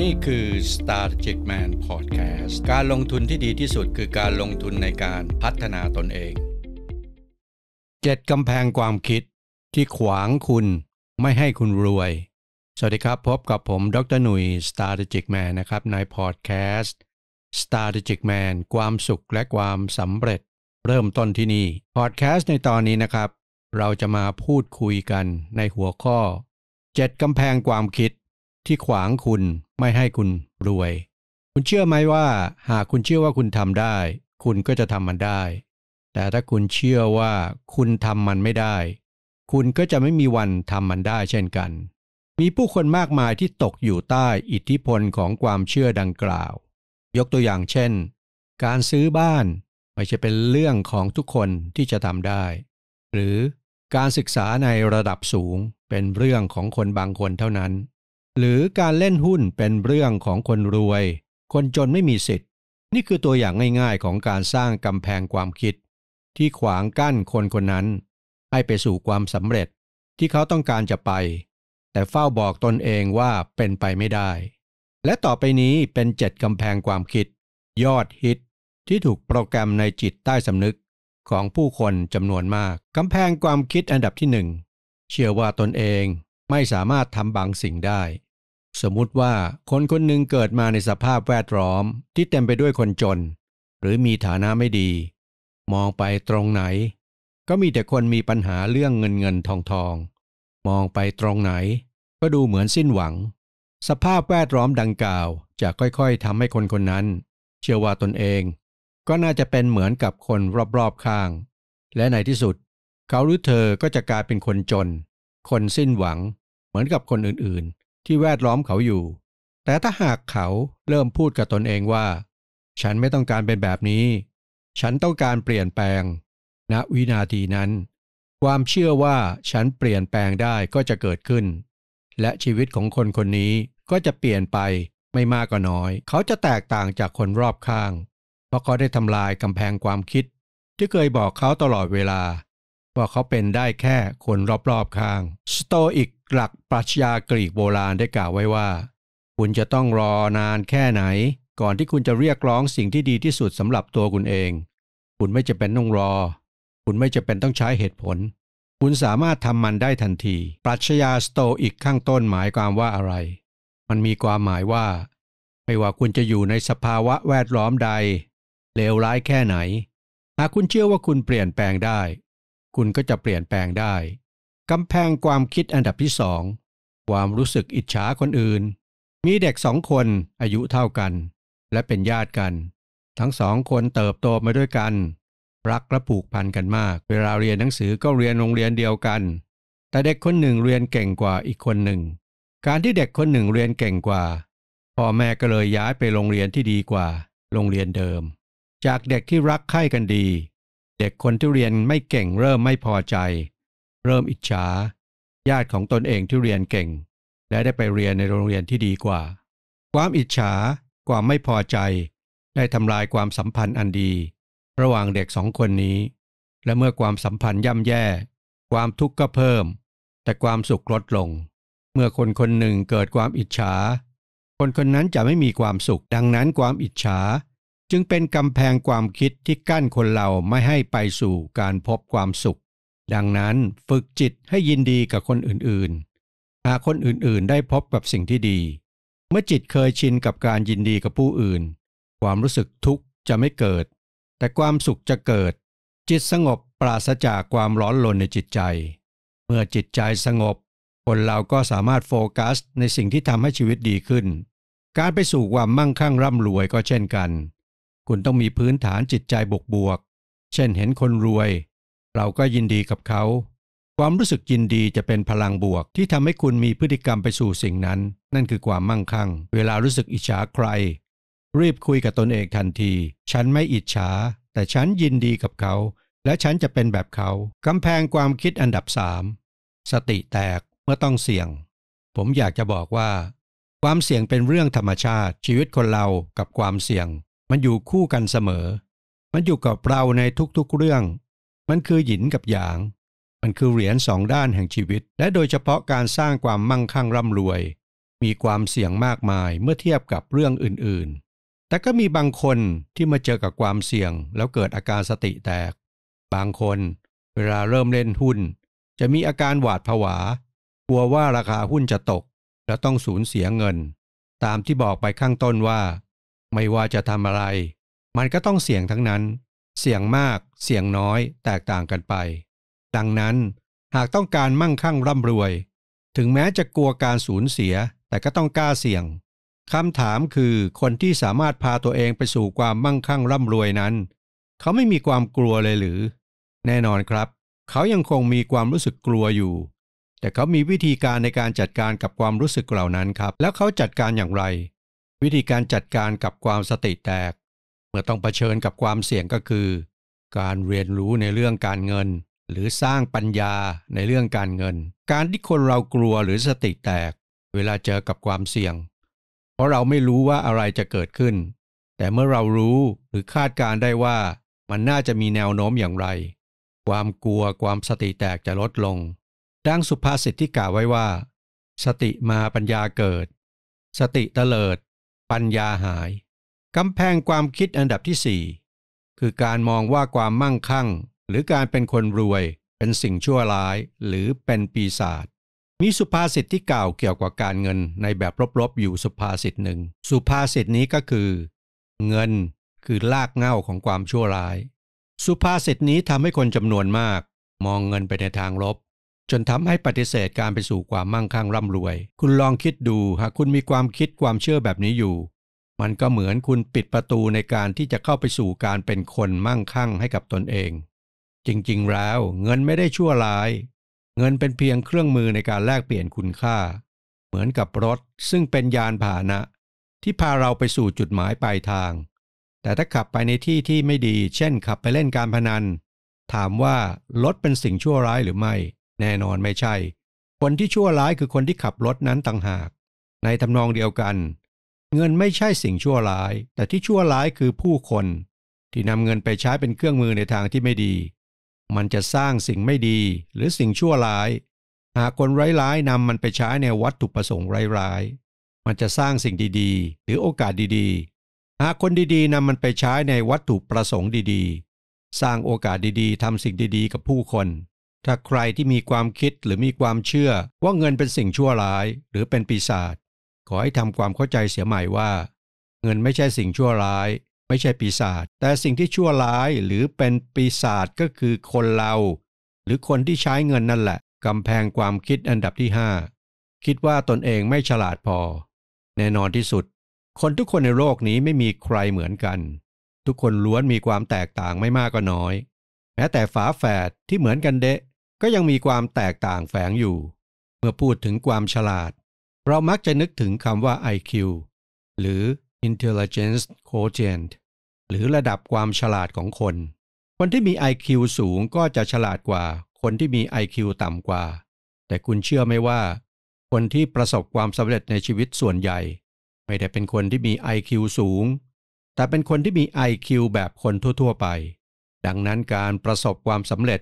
นี่คือ Star t e c Man Podcast การลงทุนที่ดีที่สุดคือการลงทุนในการพัฒนาตนเอง เจ็ดกำแพงความคิดที่ขวางคุณไม่ให้คุณรวย สวัสดีครับพบกับผมดรหนุ่ย Star t e c Man นะครับ ใน Podcast Star t e c Man ความสุขและความสำเร็จ เริ่มต้นที่นี่ Podcast ในตอนนี้นะครับ เราจะมาพูดคุยกันในหัวข้อเจ็ดกำแพงความคิดที่ขวางคุณไม่ให้คุณรวย คุณเชื่อไหมว่า หากคุณเชื่อว่าคุณทำได้ คุณก็จะทำมันได้ แต่ถ้าคุณเชื่อว่าคุณทำมันไม่ได้ คุณก็จะไม่มีวันทำมันได้ เช่นกัน มีผู้คนมากมายที่ตกอยู่ใต้อิทธิพลของความเชื่อดังกล่าว ยกตัวอย่างเช่น การซื้อบ้านไม่ใช่เป็นเรื่องของทุกคนที่จะทำได้ หรือการศึกษาในระดับสูงเป็นเรื่องของคนบางคนเท่านั้นหรือการเล่นหุ้นเป็นเรื่องของคนรวย คนจนไม่มีสิทธิ์ นี่คือตัวอย่างง่ายๆ ของการสร้างกำแพงความคิด ที่ขวางกั้นคนคนนั้น ให้ไปสู่ความสำเร็จที่เขาต้องการจะไป แต่เฝ้าบอกตนเองว่าเป็นไปไม่ได้ และต่อไปนี้เป็นเจ็ดกำแพงความคิด ยอดฮิต ที่ถูกโปรแกรมในจิตใต้สำนึกของผู้คนจำนวนมาก กำแพงความคิดอันดับที่หนึ่งเชื่อว่าตนเองไม่สามารถทำบางสิ่งได้สมมุติว่าคนคนหนึ่งเกิดมาในสภาพแวดล้อม ที่เต็มไปด้วยคนจน หรือมีฐานะไม่ดี มองไปตรงไหน ก็มีแต่คนมีปัญหาเรื่องเงินเงินทองทองมองไปตรงไหน ก็ดูเหมือนสิ้นหวัง สภาพแวดล้อมดังกล่าว จะค่อยๆทำให้คนคนนั้น เชื่อว่าตนเอง ก็น่าจะเป็นเหมือนกับคนรอบๆข้าง และในที่สุด เขาหรือเธอก็จะกลายเป็นคนจน คนสิ้นหวัง เหมือนกับคนอื่นๆที่แวดล้อมเขาอยู่ แต่ถ้าหากเขาเริ่มพูดกับตนเองว่า ฉันไม่ต้องการเป็นแบบนี้ ฉันต้องการเปลี่ยนแปลง ณ วินาทีนั้น ความเชื่อว่าฉันเปลี่ยนแปลงได้ก็จะเกิดขึ้น และชีวิตของคนคนนี้ก็จะเปลี่ยนไปไม่มากก็น้อย เขาจะแตกต่างจากคนรอบข้าง เพราะเขาได้ทำลายกำแพงความคิด ที่เคยบอกเขาตลอดเวลา ว่าเขาเป็นได้แค่คนรอบๆข้าง สโตอิกหลักปรัชญากรีกโบราณได้กล่าวไว้ว่า คุณจะต้องรอนานแค่ไหน ก่อนที่คุณจะเรียกร้องสิ่งที่ดีที่สุดสำหรับตัวคุณเอง คุณไม่จะเป็นต้องรอ คุณไม่จะเป็นต้องใช้เหตุผล คุณสามารถทำมันได้ทันที ปรัชญาสโตอีกข้างต้นหมายความว่าอะไร มันมีความหมายว่า ไม่ว่าคุณจะอยู่ในสภาวะแวดล้อมใดเลวร้ายแค่ไหนหากคุณเชื่อว่าคุณเปลี่ยนแปลงได้ คุณก็จะเปลี่ยนแปลงได้กำแพงความคิดอันดับที่สอง ความรู้สึกอิจฉาคนอื่น มีเด็กสองคนอายุเท่ากัน และเป็นญาติกัน ทั้งสองคนเติบโตมาด้วยกัน รักและผูกพันกันมาก เวลาเรียนหนังสือก็เรียนโรงเรียนเดียวกัน แต่เด็กคนหนึ่งเรียนเก่งกว่าอีกคนหนึ่ง การที่เด็กคนหนึ่งเรียนเก่งกว่า พ่อแม่ก็เลยย้ายไปโรงเรียนที่ดีกว่าโรงเรียนเดิม จากเด็กที่รักใคร่กันดี เด็กคนที่เรียนไม่เก่งเริ่มไม่พอใจเริ่มอิจฉา ญาติของตนเองที่เรียนเก่ง และได้ไปเรียนในโรงเรียนที่ดีกว่า ความอิจฉาความไม่พอใจ ได้ทำลายความสัมพันธ์อันดี ระหว่างเด็กสองคนนี้ และเมื่อความสัมพันธ์ย่ำแย่ ความทุกข์ก็เพิ่ม แต่ความสุขลดลง เมื่อคนคนหนึ่งเกิดความอิจฉา คนคนนั้นจะไม่มีความสุข ดังนั้นความอิจฉาจึงเป็นกำแพงความคิดที่กั้นคนเราไม่ให้ไปสู่การพบความสุขดังนั้นฝึกจิตให้ยินดีกับคนอื่นๆ หากคนอื่นๆ ได้พบกับสิ่งที่ดี เมื่อจิตเคยชินกับการยินดีกับผู้อื่น ความรู้สึกทุกข์จะไม่เกิด แต่ความสุขจะเกิด จิตสงบปราศจากความร้อนรนในจิตใจ เมื่อจิตใจสงบ คนเราก็สามารถโฟกัสในสิ่งที่ทำให้ชีวิตดีขึ้น การไปสู่ความมั่งคั่งร่ำรวยก็เช่นกัน คุณต้องมีพื้นฐานจิตใจบกบวกเช่นเห็นคนรวยเราก็ยินดีกับเขา ความรู้สึกยินดีจะเป็นพลังบวก ที่ทำให้คุณมีพฤติกรรมไปสู่สิ่งนั้น นั่นคือความมั่งคั่งเวลารู้สึกอิจฉาใคร รีบคุยกับตนเองทันที ฉันไม่อิจฉา แต่ฉันยินดีกับเขา และฉันจะเป็นแบบเขากำแพงความคิดอันดับสาม สติแตกเมื่อต้องเสี่ยง ผมอยากจะบอกว่า ความเสี่ยงเป็นเรื่องธรรมชาติชีวิตคนเรากับความเสี่ยง มันอยู่คู่กันเสมอ มันอยู่กับเราในทุกๆเรื่องมันคือหยินกับหยาง มันคือเหรียญสองด้านแห่งชีวิต และโดยเฉพาะการสร้างความมั่งคั่งร่ำรวย มีความเสี่ยงมากมายเมื่อเทียบกับเรื่องอื่นๆ แต่ก็มีบางคนที่มาเจอกับความเสี่ยงแล้วเกิดอาการสติแตก บางคน เวลาเริ่มเล่นหุ้น จะมีอาการหวาดผวา กลัวว่าราคาหุ้นจะตก และต้องสูญเสียเงิน ตามที่บอกไปข้างต้นว่า ไม่ว่าจะทำอะไร มันก็ต้องเสี่ยงทั้งนั้น เสี่ยงมากเสียงน้อยแตกต่างกันไป ดังนั้นหากต้องการมั่งคั่งร่ำรวย ถึงแม้จะกลัวการสูญเสีย แต่ก็ต้องกล้าเสี่ยง คำถามคือคนที่สามารถพาตัวเองไปสู่ความมั่งคั่งร่ำรวยนั้น เขาไม่มีความกลัวเลยหรือ แน่นอนครับ เขายังคงมีความรู้สึกกลัวอยู่ แต่เขามีวิธีการในการจัดการกับความรู้สึกเหล่านั้นครับ แล้วเขาจัดการอย่างไร วิธีการจัดการกับความสติแตก เมื่อต้องเผชิญกับความเสี่ยงก็คือการเรียนรู้ในเรื่องการเงิน หรือสร้างปัญญาในเรื่องการเงิน การที่คนเรากลัวหรือสติแตก เวลาเจอกับความเสี่ยง เพราะเราไม่รู้ว่าอะไรจะเกิดขึ้น แต่เมื่อเรารู้หรือคาดการได้ว่ามันน่าจะมีแนวโน้มอย่างไร ความกลัวความสติแตกจะลดลง ดังสุภาษิตที่กล่าวไว้ว่า สติมาปัญญาเกิด สติเตลิด ปัญญาหายกำแพงความคิดอันดับที่สี่คือการมองว่าความมั่งคั่ง หรือการเป็นคนรวยเป็นสิ่งชั่วร้ายหรือเป็นปีศาจมีสุภาษิตที่กล่าวเกี่ยวกับการเงินในแบบลบๆอยู่สุภาษิตหนึ่ง สุภาษิตนี้ก็คือ เงินคือลากเงาของความชั่วร้าย สุภาษิตนี้ทำให้คนจำนวนมาก มองเงินไปในทางลบจนทำให้ปฏิเสธการไปสู่ความมั่งคั่งร่ำรวย คุณลองคิดดูหากคุณมีความคิดความเชื่อแบบนี้อยู่มันก็เหมือนคุณปิดประตูในการที่จะเข้าไปสู่การเป็นคนมั่งคั่งให้กับตนเอง จริงๆ แล้วเงินไม่ได้ชั่วร้าย เงินเป็นเพียงเครื่องมือในการแลกเปลี่ยนคุณค่า เหมือนกับรถ ซึ่งเป็นยานพาหนะ ที่พาเราไปสู่จุดหมายปลายทาง แต่ถ้าขับไปในที่ที่ไม่ดี เช่นขับไปเล่นการพนัน ถามว่ารถเป็นสิ่งชั่วร้ายหรือไม่ แน่นอนไม่ใช่ คนที่ชั่วร้ายคือคนที่ขับรถนั้นต่างหาก ในทำนองเดียวกันเงินไม่ใช่สิ่งชั่วร้าย แต่ที่ชั่วร้ายคือผู้คน ที่นำเงินไปใช้เป็นเครื่องมือในทางที่ไม่ดี มันจะสร้างสิ่งไม่ดีหรือสิ่งชั่วร้าย หากคนไร้ร้ายนำมันไปใช้ในวัตถุประสงค์ไร้ร้ายมันจะสร้างสิ่งดีๆ หรือโอกาสดีๆ หากคนดีๆนำมันไปใช้ในวัตถุประสงค์ดีๆ สร้างโอกาสดีๆทำสิ่งดีๆ กับผู้คน ถ้าใครที่มีความคิดหรือมีความเชื่อว่าเงินเป็นสิ่งชั่วร้ายหรือเป็นปีศาจขอให้ทำความเข้าใจเสียใหม่ว่า เงินไม่ใช่สิ่งชั่วร้าย ไม่ใช่ปีศาจแต่สิ่งที่ชั่วร้ายหรือเป็นปีศาจก็คือคนเรา หรือคนที่ใช้เงินนั่นแหละกำแพงความคิดอันดับที่ 5 คิดว่าตนเองไม่ฉลาดพอ แน่นอนที่สุด คนทุกคนในโลกนี้ไม่มีใครเหมือนกัน ทุกคนล้วนมีความแตกต่างไม่มากก็น้อย แม้แต่ฝาแฝดที่เหมือนกันเดะก็ยังมีความแตกต่างแฝงอยู่ เมื่อพูดถึงความฉลาดเรามักจะนึกถึงคำว่า IQ หรือ Intelligence Quotient หรือระดับความฉลาดของคน คนที่มี IQ สูงก็จะฉลาดกว่าคนที่มี IQ ต่ำกว่า แต่คุณเชื่อไหมว่า คนที่ประสบความสำเร็จในชีวิตส่วนใหญ่ ไม่ได้เป็นคนที่มี IQ สูง แต่เป็นคนที่มี IQ แบบคนทั่ว ๆ ไป ดังนั้นการประสบความสำเร็จ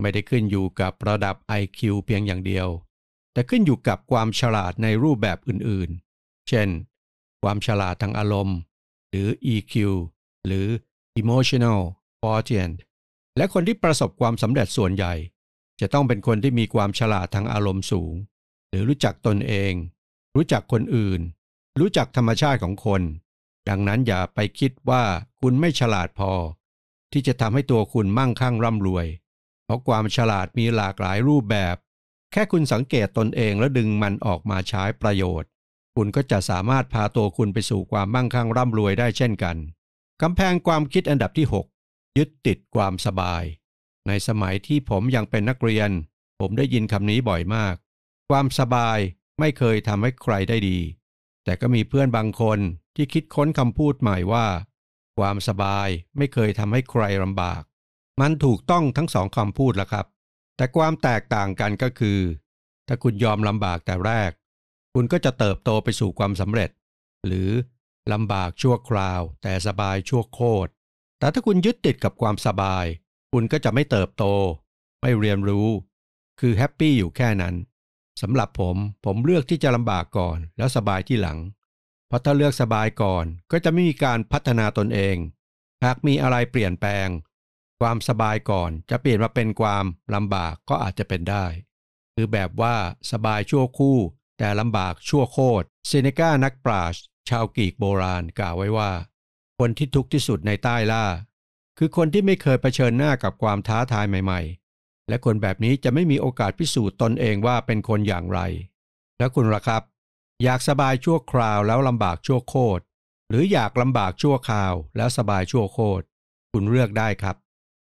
ไม่ได้ขึ้นอยู่กับระดับ IQ เพียงอย่างเดียวแต่ขึ้นอยู่กับความฉลาดในรูปแบบอื่นๆ เช่น ความฉลาดทางอารมณ์ หรือ EQ หรือ emotional quotient และคนที่ประสบความสำเร็จส่วนใหญ่ จะต้องเป็นคนที่มีความฉลาดทางอารมณ์สูง หรือรู้จักตนเอง รู้จักคนอื่น รู้จักธรรมชาติของคน ดังนั้นอย่าไปคิดว่าคุณไม่ฉลาดพอ ที่จะทำให้ตัวคุณมั่งคั่งร่ำรวย เพราะความฉลาดมีหลากหลายรูปแบบแค่คุณสังเกตตนเองแล้วดึงมันออกมาใช้ประโยชน์ คุณก็จะสามารถพาตัวคุณไปสู่ความมั่งคั่งร่ำรวยได้เช่นกันกำแพงความคิดอันดับที่ 6 ยึดติดความสบาย ในสมัยที่ผมยังเป็นนักเรียน ผมได้ยินคำนี้บ่อยมาก ความสบายไม่เคยทำให้ใครได้ดี แต่ก็มีเพื่อนบางคนที่คิดค้นคำพูดใหม่ว่า ความสบายไม่เคยทำให้ใครลำบาก มันถูกต้องทั้งสองคำพูดละครับแต่ความแตกต่างกันก็คือ ถ้าคุณยอมลำบากแต่แรก คุณก็จะเติบโตไปสู่ความสำเร็จ หรือลำบากชั่วคราวแต่สบายชั่วโคตรแต่ถ้าคุณยึดติดกับความสบาย คุณก็จะไม่เติบโต ไม่เรียนรู้ คือแฮปปี้อยู่แค่นั้นสำหรับผมผมเลือกที่จะลำบากก่อนแล้วสบายที่หลังเพราะถ้าเลือกสบายก่อนก็จะไม่มีการพัฒนาตนเอง หากมีอะไรเปลี่ยนแปลงความสบายก่อนจะเปลี่ยนมาเป็นความลำบากก็อาจจะเป็นได้ คือแบบว่าสบายชั่วคู่ แต่ลำบากชั่วโคตรเซเนกานักปราชญ์ชาวกรีกโบราณกล่าวไว้ว่า คนที่ทุกข์ที่สุดในใต้ล่า คือคนที่ไม่เคยเผชิญหน้ากับความท้าทายใหม่ ๆ และคนแบบนี้จะไม่มีโอกาสพิสูจน์ตนเองว่าเป็นคนอย่างไร และคุณล่ะครับ อยากสบายชั่วคราวแล้วลำบากชั่วโคตรหรืออยากลำบากชั่วคราวแล้วสบายชั่วโคตรคุณเลือกได้ครับ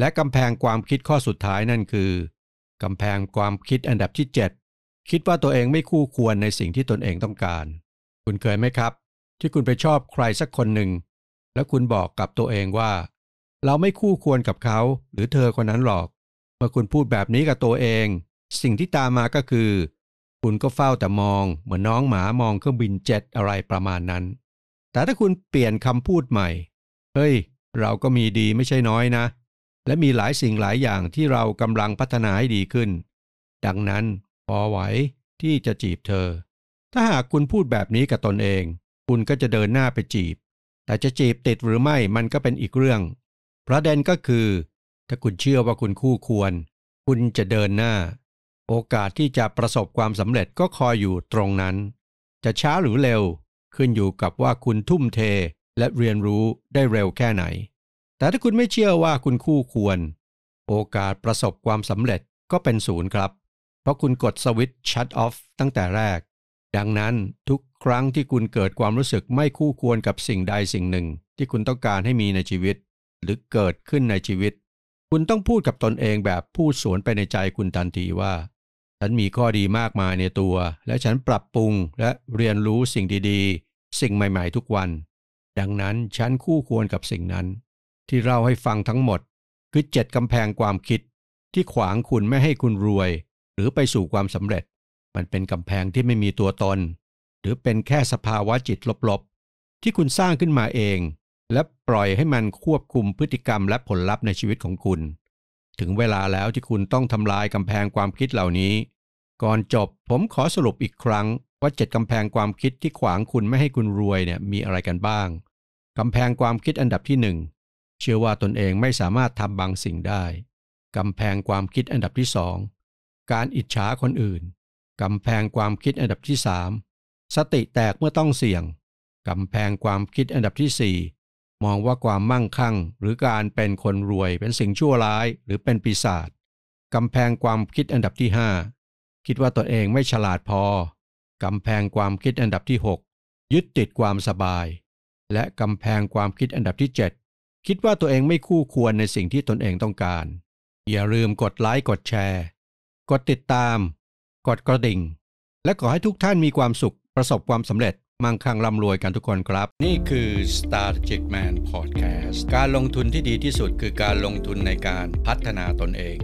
และกำแพงความคิดข้อสุดท้ายนั่นคือ กำแพงความคิดอันดับที่ 7 คิดว่าตัวเองไม่คู่ควรในสิ่งที่ตนเองต้องการ คุณเคยไหมครับ ที่คุณไปชอบใครสักคนหนึ่ง แล้วคุณบอกกับตัวเองว่า เราไม่คู่ควรกับเขาหรือเธอคนนั้นหรอก เมื่อคุณพูดแบบนี้กับตัวเอง สิ่งที่ตามมาก็คือ คุณก็เฝ้าแต่มอง เหมือนน้องหมามองเครื่องบินเจ็ตอะไรประมาณนั้น แต่ถ้าคุณเปลี่ยนคำพูดใหม่เฮ้ย เราก็มีดีไม่ใช่น้อยนะและมีหลายสิ่งหลายอย่างที่เรากำลังพัฒนาให้ดีขึ้น ดังนั้นพอไหวที่จะจีบเธอ ถ้าหากคุณพูดแบบนี้กับตนเอง คุณก็จะเดินหน้าไปจีบ แต่จะจีบติดหรือไม่ มันก็เป็นอีกเรื่อง ประเด็นก็คือ ถ้าคุณเชื่อว่าคุณคู่ควร คุณจะเดินหน้า โอกาสที่จะประสบความสำเร็จก็คอยอยู่ตรงนั้น จะช้าหรือเร็วขึ้นอยู่กับว่าคุณทุ่มเทและเรียนรู้ได้เร็วแค่ไหนแต่ถ้าคุณไม่เชื่อว่าคุณคู่ควร โอกาสประสบความสำเร็จก็เป็นศูนย์ครับ เพราะคุณกดสวิตช์ชัดออฟตั้งแต่แรก ดังนั้นทุกครั้งที่คุณเกิดความรู้สึกไม่คู่ควรกับสิ่งใดสิ่งหนึ่งที่คุณต้องการให้มีในชีวิต หรือเกิดขึ้นในชีวิต คุณต้องพูดกับตนเองแบบ พูดสวนไปในใจคุณทันทีว่า ฉันมีข้อดีมากมายในตัว และฉันปรับปรุงและเรียนรู้สิ่งดีๆ สิ่งใหม่ๆ ทุกวัน ดังนั้นฉันคู่ควรกับสิ่งนั้นที่เล่าให้ฟังทั้งหมด คือเจ็ดกำแพงความคิดที่ขวางคุณไม่ให้คุณรวย หรือไปสู่ความสำเร็จ มันเป็นกำแพงที่ไม่มีตัวตน หรือเป็นแค่สภาวะจิตลบๆ ที่คุณสร้างขึ้นมาเอง และปล่อยให้มันควบคุมพฤติกรรมและผลลัพธ์ในชีวิตของคุณ ถึงเวลาแล้วที่คุณต้องทำลายกำแพงความคิดเหล่านี้ ก่อนจบผมขอสรุปอีกครั้ง ว่าเจ็ดกำแพงความคิดที่ขวางคุณไม่ให้คุณรวยเนี่ยมีอะไรกันบ้างกำแพงความคิดอันดับที่หนึ่งเชื่อว่าตนเองไม่สามารถทำบางสิ่งได้กำแพงความคิดอันดับที่สอง การอิจฉาคนอื่นกำแพงความคิดอันดับที่สามสติแตกเมื่อต้องเสี่ยงกำแพงความคิดอันดับที่สี่มองว่าความมั่งคั่ง หรือการเป็นคนรวยเป็นสิ่งชั่วร้ายหรือเป็นปีศาจกำแพงความคิดอันดับที่ห้าคิดว่าตนเองไม่ฉลาดพอกำแพงความคิดอันดับที่ 6 ยึดติดความสบาย และกำแพงความคิดอันดับที่คิดว่าตัวเองไม่คู่ควรในสิ่งที่ตนเองต้องการ อย่าลืมกดไลค์กดแชร์ กดติดตาม กดกระดิ่ง และขอให้ทุกท่านมีความสุขประสบความสำเร็จ มั่งคั่งร่ำรวยกันทุกคนครับ นี่คือ Strategic Man Podcast การลงทุนที่ดีที่สุดคือการลงทุนในการพัฒนาตนเอง